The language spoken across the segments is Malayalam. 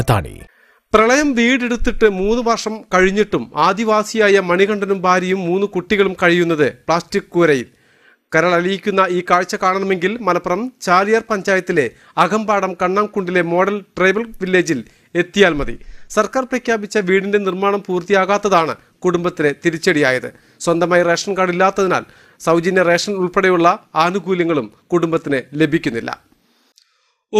അത്താണി പ്രളയം വീടെടുത്തിട്ട് മൂന്ന് വർഷം കഴിഞ്ഞിട്ടും ആദിവാസിയായ മണികണ്ഠനും ഭാര്യയും മൂന്ന് കുട്ടികളും കഴിയുന്നത് പ്ലാസ്റ്റിക് കൂരയിൽ കരളലിയിക്കുന്ന ഈ കാഴ്ച കാണണമെങ്കിൽ മലപ്പുറം ചാലിയാർ പഞ്ചായത്തിലെ അകമ്പാടം കണ്ണാംകുണ്ടിലെ മോഡൽ ട്രൈബൽ വില്ലേജിൽ എത്തിയാൽ മതി സർക്കാർ പ്രഖ്യാപിച്ച വീടിന്റെ നിർമ്മാണം പൂർത്തിയാകാത്തതാണ് കുടുംബത്തിന് തിരിച്ചടിയായത് സ്വന്തമായി റേഷൻ കാർഡ് ഇല്ലാത്തതിനാൽ സൗജന്യ റേഷൻ ഉൾപ്പെടെയുള്ള ആനുകൂല്യങ്ങളും കുടുംബത്തിന് ലഭിക്കുന്നില്ല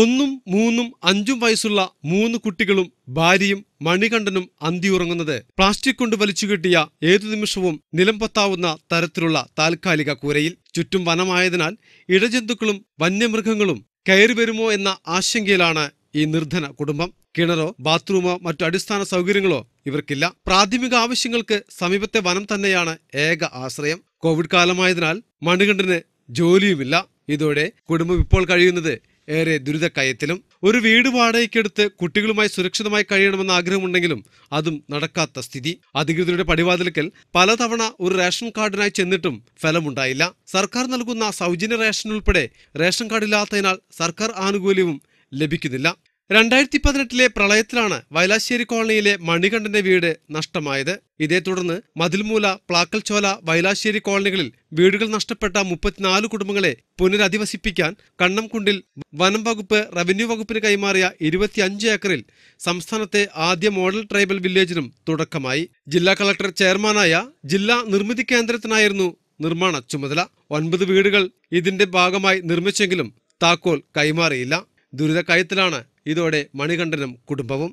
ഒന്നും മൂന്നും അഞ്ചും വയസ്സുള്ള മൂന്ന് കുട്ടികളും ഭാര്യയും മണികണ്ഠനും അന്തിയുറങ്ങുന്നത് പ്ലാസ്റ്റിക് കൊണ്ട് വലിച്ചുകെട്ടിയ ഏതു നിമിഷവും നിലംപത്താവുന്ന തരത്തിലുള്ള താൽക്കാലിക കൂരയിൽ ചുറ്റും വനമായതിനാൽ ഇഴജന്തുക്കളും വന്യമൃഗങ്ങളും കയറി വരുമോ എന്ന ആശങ്കയിലാണ് ഈ നിർധന കുടുംബം കിണറോ ബാത്റൂമോ മറ്റു അടിസ്ഥാന സൗകര്യങ്ങളോ ഇവർക്കില്ല പ്രാഥമിക ആവശ്യങ്ങൾക്ക് സമീപത്തെ വനം തന്നെയാണ് ഏക ആശ്രയം കോവിഡ് കാലമായതിനാൽ മണികണ്ഠന് ജോലിയുമില്ല ഇതോടെ കുടുംബം ഇപ്പോൾ കഴിയുന്നത് ഏറെ ദുരിതക്കയത്തിലും ഒരു വീട് വാടകയ്ക്കെടുത്ത് കുട്ടികളുമായി സുരക്ഷിതമായി കഴിയണമെന്ന ആഗ്രഹമുണ്ടെങ്കിലും അതും നടക്കാത്ത സ്ഥിതി അധികൃതരുടെ പടിവാതിലക്കൽ പലതവണ ഒരു റേഷൻ കാർഡിനായി ചെന്നിട്ടും ഫലമുണ്ടായില്ല സർക്കാർ നൽകുന്ന സൗജന്യ റേഷൻ ഉൾപ്പെടെ റേഷൻ കാർഡില്ലാത്തതിനാൽ സർക്കാർ ആനുകൂല്യവും ലഭിക്കുന്നില്ല രണ്ടായിരത്തി പതിനെട്ടിലെ പ്രളയത്തിലാണ് വയലാശ്ശേരി കോളനിയിലെ മണികണ്ഠന്റെ വീട് നഷ്ടമായത് ഇതേ തുടർന്ന് മതിൽമൂല പ്ലാക്കൽചോല വൈലാശ്ശേരി കോളനികളിൽ വീടുകൾ നഷ്ടപ്പെട്ട മുപ്പത്തിനാല് കുടുംബങ്ങളെ പുനരധിവസിപ്പിക്കാൻ കണ്ണംകുണ്ടിൽ വനം വകുപ്പ് റവന്യൂ വകുപ്പിന് കൈമാറിയ ഇരുപത്തിയഞ്ച് ഏക്കറിൽ സംസ്ഥാനത്തെ ആദ്യ മോഡൽ ട്രൈബൽ വില്ലേജിനും തുടക്കമായി ജില്ലാ കളക്ടർ ചെയർമാനായ ജില്ലാ നിർമ്മിതി കേന്ദ്രത്തിനായിരുന്നു നിർമ്മാണ ചുമതല ഒൻപത് വീടുകൾ ഇതിന്റെ ഭാഗമായി നിർമ്മിച്ചെങ്കിലും താക്കോൽ കൈമാറിയില്ല ദുരിതക്കയത്തിലാണ് ഇതോടെ മണികണ്ഠനും കുടുംബവും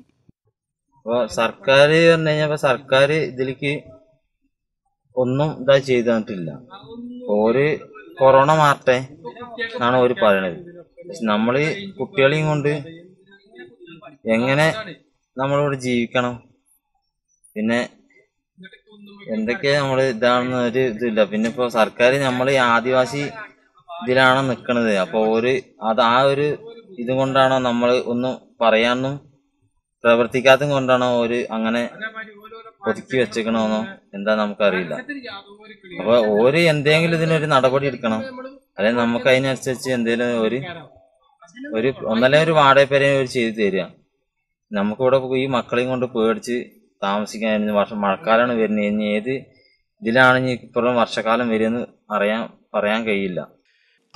അപ്പൊ സർക്കാർ പറഞ്ഞു കഴിഞ്ഞാൽ ഇപ്പൊ സർക്കാർ ഇതിലേക്ക് ഒന്നും ഇതാ ചെയ്തു തന്നിട്ടില്ല ഓര് കൊറോണ മാറട്ടെ എന്നാണ് ഓര് പറയണത് നമ്മൾ കുട്ടികളെയും കൊണ്ട് എങ്ങനെ നമ്മളിവിടെ ജീവിക്കണം പിന്നെ എന്തൊക്കെ നമ്മൾ ഇതാണെന്ന് ഒരു ഇതില്ല പിന്നെ ഇപ്പൊ സർക്കാർ നമ്മൾ ആദിവാസി ഇതിലാണ് നിൽക്കുന്നത് അപ്പൊ ഒരു അത് ആ ഒരു ഇതും കൊണ്ടാണോ നമ്മൾ ഒന്നും പറയാനും പ്രവർത്തിക്കാത്തും കൊണ്ടാണോ ഒരു അങ്ങനെ ഒതുക്കി വെച്ചേക്കണമെന്നോ എന്താ നമുക്കറിയില്ല അപ്പൊ ഓര് എന്തെങ്കിലും ഇതിനൊരു നടപടി എടുക്കണം അല്ലെ നമുക്ക് അതിനനുസരിച്ച് എന്തെങ്കിലും ഒരു ഒരു ഒന്നല്ലേ ഒരു വാടകപ്പേരെ ഒരു ചെയ്തു തരിക നമുക്കിവിടെ ഈ മക്കളെയും കൊണ്ട് പേടിച്ച് താമസിക്കാൻ വർഷം മഴക്കാലമാണ് വരുന്നത് ഇനി ഏത് ഇതിലാണെങ്കിൽ ഇപ്പോഴും വർഷക്കാലം വരുമെന്ന് അറിയാൻ പറയാൻ കഴിയില്ല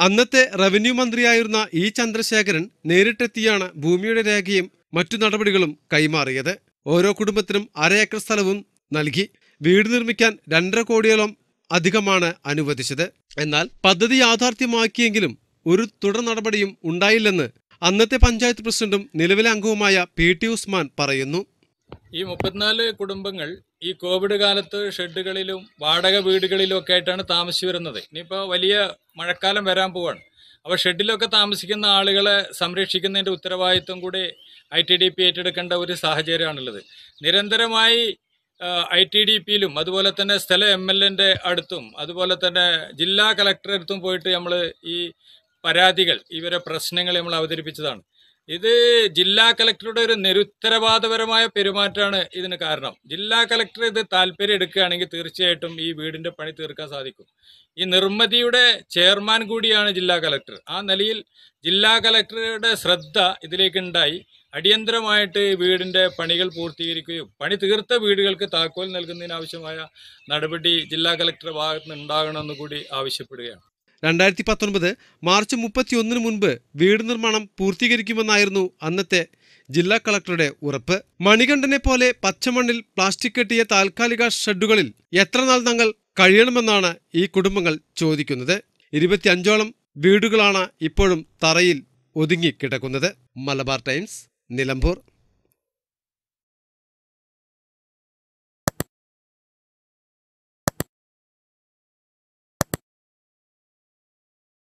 അന്നത്തെ റവന്യൂ മന്ത്രിയായിരുന്ന ഇ ചന്ദ്രശേഖരൻ നേരിട്ടെത്തിയാണ് ഭൂമിയുടെ രേഖയും മറ്റു നടപടികളും കൈമാറിയത് ഓരോ കുടുംബത്തിനും അരയേക്കർ ഏക്കർ സ്ഥലവും നൽകി വീട് നിർമ്മിക്കാൻ രണ്ടര കോടിയോളം അധികമാണ് അനുവദിച്ചത് എന്നാൽ പദ്ധതി യാഥാർത്ഥ്യമാക്കിയെങ്കിലും ഒരു തുടർ നടപടിയും ഉണ്ടായില്ലെന്ന് അന്നത്തെ പഞ്ചായത്ത് പ്രസിഡന്റും നിലവിലെ അംഗവുമായ പി ടി ഉസ്മാൻ പറയുന്നു ഈ മുപ്പത്തിനാല് കുടുംബങ്ങൾ ഈ കോവിഡ് കാലത്ത് ഷെഡുകളിലും വാടക വീടുകളിലും ഒക്കെ ആയിട്ടാണ് താമസിച്ചു വരുന്നത് ഇനിയിപ്പോ വലിയ മഴക്കാലം വരാൻ പോവാണ് അപ്പൊ ഷെഡിലൊക്കെ താമസിക്കുന്ന ആളുകളെ സംരക്ഷിക്കുന്നതിന്റെ ഉത്തരവാദിത്വം കൂടി ഐ ടി ഡി പി ഏറ്റെടുക്കേണ്ട ഒരു സാഹചര്യമാണുള്ളത് നിരന്തരമായി ഐ ടി ഡി പിയിലും അതുപോലെ തന്നെ സ്ഥല എം എൽ എൻ്റെ അടുത്തും അതുപോലെ തന്നെ ജില്ലാ കളക്ടറെ അടുത്തും പോയിട്ട് നമ്മൾ ഈ പരാതികൾ ഇവരെ പ്രശ്നങ്ങൾ നമ്മൾ അവതരിപ്പിച്ചതാണ് ഇത് ജില്ലാ കളക്ടറുടെ ഒരു നിരുത്തരവാദപരമായ പെരുമാറ്റമാണ് ഇതിന് കാരണം ജില്ലാ കളക്ടർ ഇത് താല്പര്യം എടുക്കുകയാണെങ്കിൽ തീർച്ചയായിട്ടും ഈ വീടിന്റെ പണി തീർക്കാൻ സാധിക്കും ഈ നിർമ്മിതിയുടെ ചെയർമാൻ കൂടിയാണ് ജില്ലാ കളക്ടർ ആ നിലയിൽ ജില്ലാ കളക്ടറുടെ ശ്രദ്ധ ഇതിലേക്കുണ്ടായി അടിയന്തരമായിട്ട് വീടിന്റെ പണികൾ പൂർത്തീകരിക്കുകയും പണി തീർത്ത വീടുകൾക്ക് താക്കോൽ നൽകുന്നതിനാവശ്യമായ നടപടി ജില്ലാ കളക്ടറുടെ ഭാഗത്തുനിന്ന് ഉണ്ടാകണമെന്ന് കൂടി ആവശ്യപ്പെടുകയാണ് രണ്ടായിരത്തി പത്തൊൻപത് മാർച്ച് മുപ്പത്തിയൊന്നിന് മുൻപ് വീട് നിർമ്മാണം പൂർത്തീകരിക്കുമെന്നായിരുന്നു അന്നത്തെ ജില്ലാ കളക്ടറുടെ ഉറപ്പ് മണികണ്ഠനെ പോലെ പച്ചമണ്ണിൽ പ്ലാസ്റ്റിക് കെട്ടിയ താൽക്കാലിക ഷെഡുകളിൽ എത്ര നാൾ തങ്ങൾ കഴിയണമെന്നാണ് ഈ കുടുംബങ്ങൾ ചോദിക്കുന്നത് ഇരുപത്തിയഞ്ചോളം വീടുകളാണ് ഇപ്പോഴും തറയിൽ ഒതുങ്ങി കിടക്കുന്നത് മലബാർ ടൈംസ് നിലമ്പൂർ